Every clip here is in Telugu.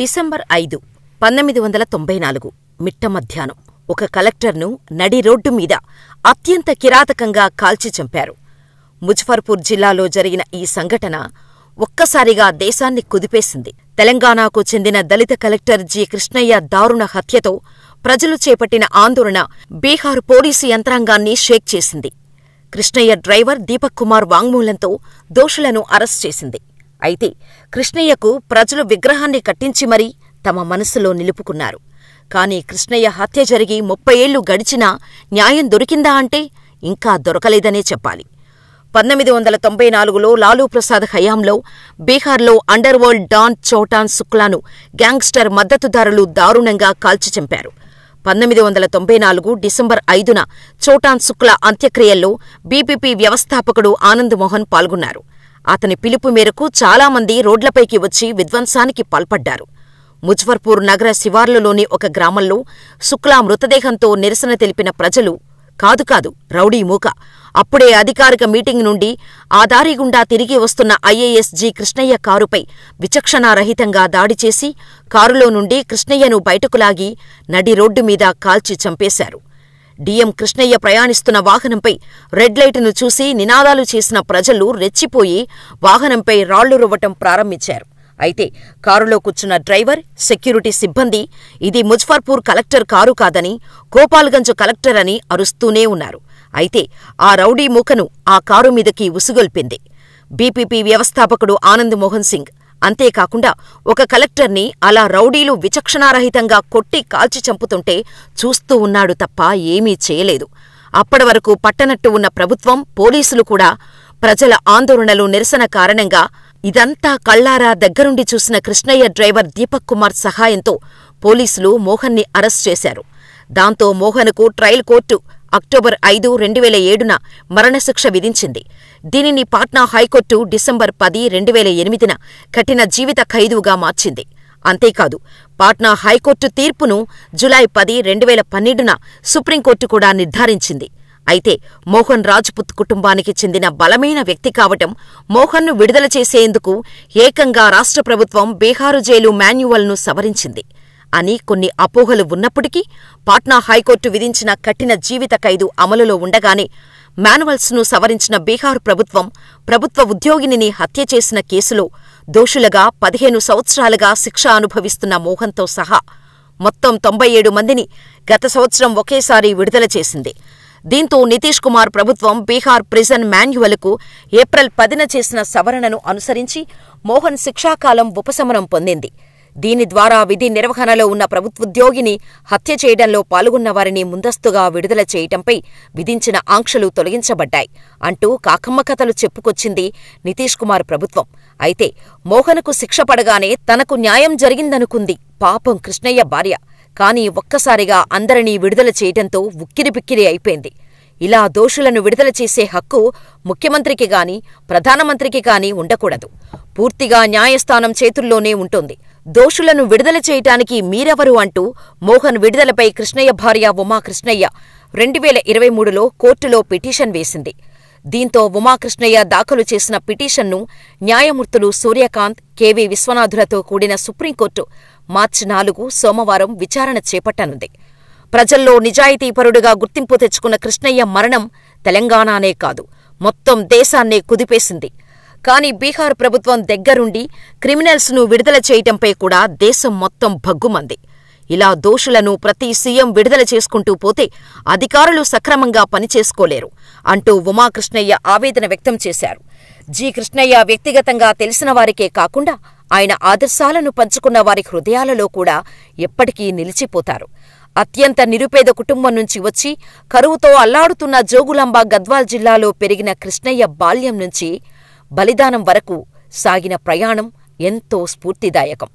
డిసెంబర్ ఐదు పంతొమ్మిది వందల తొంభై నాలుగు మిట్ట మధ్యాహ్నం ఒక కలెక్టర్ను నడి రోడ్డు మీద అత్యంత కిరాతకంగా కాల్చి చంపారు ముజఫర్పూర్ జిల్లాలో జరిగిన ఈ సంఘటన ఒక్కసారిగా దేశాన్ని కుదిపేసింది తెలంగాణకు చెందిన దళిత కలెక్టర్ జి కృష్ణయ్య దారుణ హత్యతో ప్రజలు చేపట్టిన ఆందోళన బీహార్ పోలీసు యంత్రాంగాన్ని షేక్ చేసింది కృష్ణయ్య డ్రైవర్ దీపక్ కుమార్ వాంగ్మూలంతో దోషులను అరెస్ట్ చేసింది అయితే కృష్ణయ్యకు ప్రజలు విగ్రహాన్ని కట్టించి మరీ తమ మనసులో నిలుపుకున్నారు కాని కృష్ణయ్య హత్య జరిగి ముప్పై ఏళ్లు గడిచినా న్యాయం దొరికిందా అంటే ఇంకా దొరకలేదనే చెప్పాలి పంతొమ్మిది వందల తొంభై నాలుగులో లాలూ ప్రసాద్ హయాంలో బీహార్లో అండర్వరల్డ్ డాన్ చోటాన్ శుక్లాను గ్యాంగ్స్టర్ మద్దతుదారులు దారుణంగా కాల్చి చంపారు పంతొమ్మిది వందల తొంభై నాలుగు డిసెంబర్ ఐదున చోటాన్ శుక్ల అంత్యక్రియల్లో బీపీపీ వ్యవస్థాపకుడు ఆనంద్మోహన్ పాల్గొన్నారు అతని పిలుపు మేరకు చాలామంది రోడ్లపైకి వచ్చి విధ్వంసానికి పాల్పడ్డారు ముజఫర్పూర్ నగర శివార్లలోని ఒక గ్రామంలో శుక్లా మృతదేహంతో నిరసన తెలిపిన ప్రజలు కాదు కాదు రౌడీ మూక అప్పుడే అధికారిక మీటింగ్ నుండి ఆ దారి గుండా తిరిగి వస్తున్న ఐఏఎస్ జి కృష్ణయ్య కారుపై విచక్షణారహితంగా దాడి చేసి కారులో నుండి కృష్ణయ్యను బయటకులాగి లాగి నడి రోడ్డు మీద కాల్చి చంపేశారు డిఎం కృష్ణయ్య ప్రయాణిస్తున్న వాహనంపై రెడ్ లైటును చూసి నినాదాలు చేసిన ప్రజలు రెచ్చిపోయి వాహనంపై రాళ్లు రువ్వటం ప్రారంభించారు అయితే కారులో కూర్చున్న డ్రైవర్ సెక్యూరిటీ సిబ్బంది ఇది ముజ్ఫర్పూర్ కలెక్టర్ కారు కాదని గోపాల్గంజ్ కలెక్టర్ అని అరుస్తూనే ఉన్నారు అయితే ఆ రౌడీ మూకను ఆ కారు మీదకి ఉసుగొల్పింది బీపీపీ వ్యవస్థాపకుడు ఆనంద్ మోహన్ సింగ్ అంతేకాకుండా ఒక కలెక్టర్ని అలా రౌడీలు విచక్షణారహితంగా కొట్టి కాల్చి చంపుతుంటే చూస్తూ ఉన్నాడు తప్ప ఏమీ చేయలేదు అప్పటివరకు పట్టనట్టు ఉన్న ప్రభుత్వం పోలీసులు కూడా ప్రజల ఆందోళనలు నిరసన కారణంగా ఇదంతా కళ్లారా దగ్గరుండి చూసిన కృష్ణయ్య డ్రైవర్ దీపక్ కుమార్ సహాయంతో పోలీసులు మోహన్ని అరెస్ట్ చేశారు దాంతో మోహన్కు ట్రయల్ కోర్టు అక్టోబర్ ఐదు రెండు వేల ఏడున మరణశిక్ష విధించింది దీనిని పాట్నా హైకోర్టు డిసెంబర్ పది రెండు వేల ఎనిమిదిన కఠిన జీవిత ఖైదుగా మార్చింది అంతేకాదు పాట్నా హైకోర్టు తీర్పును జులై పది రెండు వేల పన్నెండున సుప్రీంకోర్టు కూడా నిర్ధారించింది అయితే మోహన్ రాజ్పుత్ కుటుంబానికి చెందిన బలమైన వ్యక్తి కావటం మోహన్ను విడుదల చేసేందుకు ఏకంగా రాష్ట్ర ప్రభుత్వం బీహారు జైలు మాన్యువల్ను సవరించింది అని కొన్ని అపోహలు ఉన్నప్పటికీ పాట్నా హైకోర్టు విధించిన కఠిన జీవిత ఖైదు అమలులో ఉండగానే మాన్యువల్స్ను సవరించిన బీహార్ ప్రభుత్వం ప్రభుత్వ ఉద్యోగినిని హత్య చేసిన కేసులో దోషులుగా పదిహేను సంవత్సరాలుగా శిక్ష అనుభవిస్తున్న మోహన్తో సహా మొత్తం తొంభై ఏడు మందిని గత సంవత్సరం ఒకేసారి విడుదల చేసింది దీంతో నితీష్ కుమార్ ప్రభుత్వం బీహార్ ప్రిజన్ మాన్యువల్కు ఏప్రిల్ పదిన చేసిన సవరణను అనుసరించి మోహన్ శిక్షాకాలం ఉపశమనం పొందింది దీని ద్వారా విధి నిర్వహణలో ఉన్న ప్రభుత్వోద్యోగిని హత్య చేయడంలో పాల్గొన్నవారిని ముందస్తుగా విడుదల చేయటంపై విధించిన ఆంక్షలు తొలగించబడ్డాయి అంటూ కాకమ్మ కథలు చెప్పుకొచ్చింది నితీష్ కుమార్ ప్రభుత్వం అయితే మోహన్కు శిక్ష పడగానే తనకు న్యాయం జరిగిందనుకుంది పాపం కృష్ణయ్య భార్య కానీ ఒక్కసారిగా అందరినీ విడుదల చేయటంతో ఉక్కిరిబిక్కిరి అయిపోయింది ఇలా దోషులను విడుదల చేసే హక్కు ముఖ్యమంత్రికి గాని ప్రధానమంత్రికి గాని ఉండకూడదు పూర్తిగా న్యాయస్థానం చేతుల్లోనే ఉంటుంది దోషులను విడుదల చేయటానికి మీరెవరు అంటూ మోహన్ విడుదలపై కృష్ణయ్య భార్య ఉమాకృష్ణయ్య రెండు వేల ఇరవై మూడులో కోర్టులో పిటిషన్ వేసింది దీంతో ఉమాకృష్ణయ్య దాఖలు చేసిన పిటిషన్ను న్యాయమూర్తులు సూర్యకాంత్ కెవి విశ్వనాథులతో కూడిన సుప్రీంకోర్టు మార్చి నాలుగు సోమవారం విచారణ చేపట్టనుంది ప్రజల్లో నిజాయితీపరుడుగా గుర్తింపు తెచ్చుకున్న కృష్ణయ్య మరణం తెలంగాణనే కాదు మొత్తం దేశాన్నే కుదిపేసింది కానీ బీహార్ ప్రభుత్వం దగ్గరుండి క్రిమినల్స్ను విడుదల చేయటంపై కూడా దేశం మొత్తం భగ్గుమంది ఇలా దోషులను ప్రతి సీఎం విడుదల చేసుకుంటూ పోతే అధికారులు సక్రమంగా పనిచేసుకోలేరు అంటూ ఉమాకృష్ణయ్య ఆవేదన వ్యక్తం చేశారు జి కృష్ణయ్య వ్యక్తిగతంగా తెలిసిన వారికే కాకుండా ఆయన ఆదర్శాలను పంచుకున్న వారి హృదయాలలో కూడా ఎప్పటికీ నిలిచిపోతారు అత్యంత నిరుపేద కుటుంబం నుంచి వచ్చి కరువుతో అల్లాడుతున్న జోగులాంబ గద్వాల్ జిల్లాలో పెరిగిన కృష్ణయ్య బాల్యం నుంచి బలిదానం వరకు సాగిన ప్రయాణం ఎంతో స్ఫూర్తిదాయకం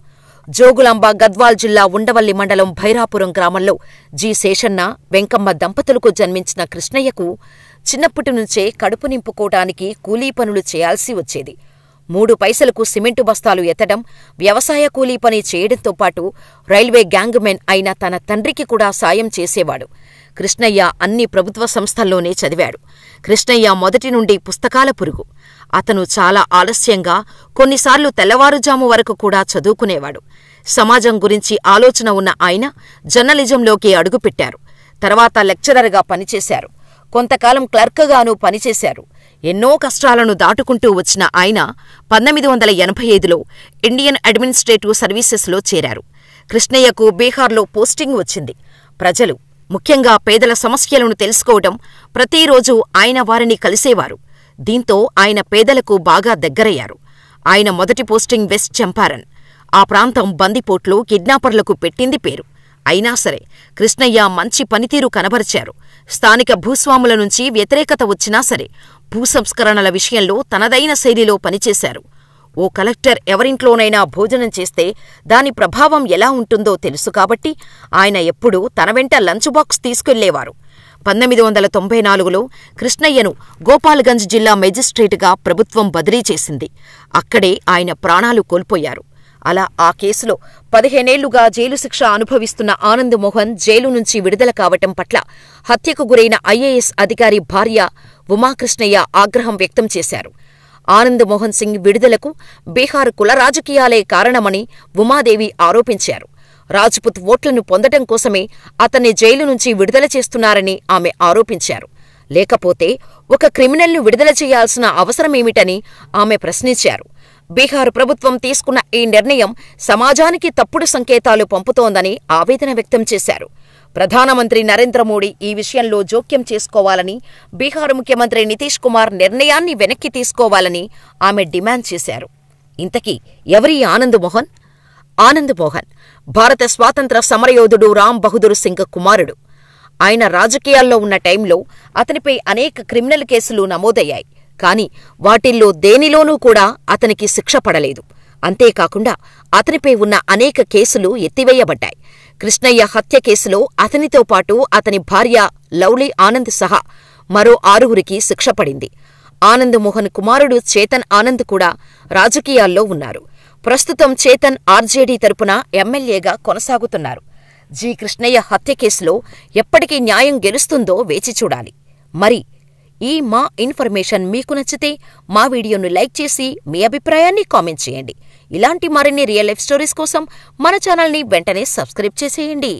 జోగులాంబ గద్వాల్ జిల్లా ఉండవల్లి మండలం భైరాపురం గ్రామంలో జి శేషన్న వెంకమ్మ దంపతులకు జన్మించిన కృష్ణయ్యకు చిన్నప్పటి నుంచే కడుపు నింపుకోవటానికి కూలీ పనులు చేయాల్సి వచ్చేది మూడు పైసలకు సిమెంటు బస్తాలు ఎత్తడం వ్యవసాయ కూలీ పని చేయడంతో పాటు రైల్వే గ్యాంగ్మెన్ అయిన తన తండ్రికి కూడా సాయం చేసేవాడు కృష్ణయ్య అన్ని ప్రభుత్వ సంస్థల్లోనే చదివాడు కృష్ణయ్య మొదటి నుండి పుస్తకాల పురుగు అతను చాలా ఆలస్యంగా కొన్నిసార్లు తెల్లవారుజాము వరకు కూడా చదువుకునేవాడు సమాజం గురించి ఆలోచన ఉన్న ఆయన జర్నలిజంలోకి అడుగుపెట్టారు తర్వాత లెక్చరర్గా పనిచేశారు కొంతకాలం క్లర్క్గానూ పనిచేశారు ఎన్నో కష్టాలను దాటుకుంటూ వచ్చిన ఆయన పంతొమ్మిది వందల ఎనభై ఐదులో ఇండియన్ అడ్మినిస్ట్రేటివ్ సర్వీసెస్లో చేరారు కృష్ణయ్యకు బీహార్లో పోస్టింగ్ వచ్చింది ప్రజలు ముఖ్యంగా పేదల సమస్యలను తెలుసుకోవడం ప్రతిరోజు ఆయన వారిని కలిసేవారు దీంతో ఆయన పేదలకు బాగా దగ్గరయ్యారు ఆయన మొదటి పోస్టింగ్ వెస్ట్ చంపారన్ ఆ ప్రాంతం బందిపోట్లో కిడ్నాపర్లకు పెట్టింది పేరు అయినా సరే కృష్ణయ్య మంచి పనితీరు కనబరిచారు స్థానిక భూస్వాముల నుంచి వ్యతిరేకత వచ్చినా సరే భూసంస్కరణల విషయంలో తనదైన శైలిలో పనిచేశారు ఓ కలెక్టర్ ఎవరింట్లోనైనా భోజనం చేస్తే దాని ప్రభావం ఎలా ఉంటుందో తెలుసు కాబట్టి ఆయన ఎప్పుడూ తన వెంట లంచ్ బాక్స్ తీసుకెళ్లేవారు పంతొమ్మిది వందల తొంభై నాలుగులో కృష్ణయ్యను గోపాల్గంజ్ జిల్లా మెజిస్ట్రేటుగా ప్రభుత్వం బదిలీ చేసింది అక్కడే ఆయన ప్రాణాలు కోల్పోయారు అలా ఆ కేసులో పదిహేనేళ్లుగా జైలు శిక్ష అనుభవిస్తున్న ఆనంద్ మోహన్ జైలు నుంచి విడుదల కావటం పట్ల హత్యకు గురైన ఐఏఎస్ అధికారి భార్య ఉమాకృష్ణయ్య ఆగ్రహం వ్యక్తం చేశారు ఆనంద్ మోహన్ సింగ్ విడుదలకు బీహార్ కుల రాజకీయాలే కారణమని ఉమాదేవి ఆరోపించారు రాజ్పుత్ ఓట్లను పొందటం కోసమే అతన్ని జైలు నుంచి విడుదల చేస్తున్నారని ఆమె ఆరోపించారు లేకపోతే ఒక క్రిమినల్ను విడుదల చేయాల్సిన అవసరమేమిటని ఆమె ప్రశ్నించారు బీహార్ ప్రభుత్వం తీసుకున్న ఈ నిర్ణయం సమాజానికి తప్పుడు సంకేతాలు పంపుతోందని ఆవేదన వ్యక్తం చేశారు ప్రధానమంత్రి నరేంద్ర మోడీ ఈ విషయంలో జోక్యం చేసుకోవాలని బీహార్ ముఖ్యమంత్రి నితీష్ కుమార్ నిర్ణయాన్ని వెనక్కి తీసుకోవాలని ఆమె డిమాండ్ చేశారు ఇంతకీ ఎవరి ఆనంద్ మోహన్ ఆనంద్ మోహన్ భారత స్వాతంత్ర సమరయోధుడు రామ్ బహదూర్ సింగ్ కుమారుడు ఆయన రాజకీయాల్లో ఉన్న టైంలో అతనిపై అనేక క్రిమినల్ కేసులు నమోదయ్యాయి కాని వాటిల్లో దేనిలోనూ కూడా అతనికి శిక్ష పడలేదు అంతేకాకుండా అతనిపై ఉన్న అనేక కేసులు ఎత్తివేయబడ్డాయి కృష్ణయ్య హత్య కేసులో అతనితో పాటు అతని భార్య లవ్లీ ఆనంద్ సహా మరో ఆరుగురికి శిక్ష పడింది ఆనంద్ మోహన్ కుమారుడు చేతన్ ఆనంద్ కూడా రాజకీయాల్లో ఉన్నారు ప్రస్తుతం చేతన్ ఆర్జేడీ తరపున ఎమ్మెల్యేగా కొనసాగుతున్నారు జి కృష్ణయ్య హత్య కేసులో ఎప్పటికీ న్యాయం గెలుస్తుందో వేచి చూడాలి మరి ఈ మా ఇన్ఫర్మేషన్ మీకు నచ్చితే మా వీడియోను లైక్ చేసి మీ అభిప్రాయాన్ని కామెంట్ చేయండి ఇలాంటి మరిన్ని రియల్ లైఫ్ స్టోరీస్ కోసం మన ఛానల్ని వెంటనే సబ్స్క్రైబ్ చేసేయండి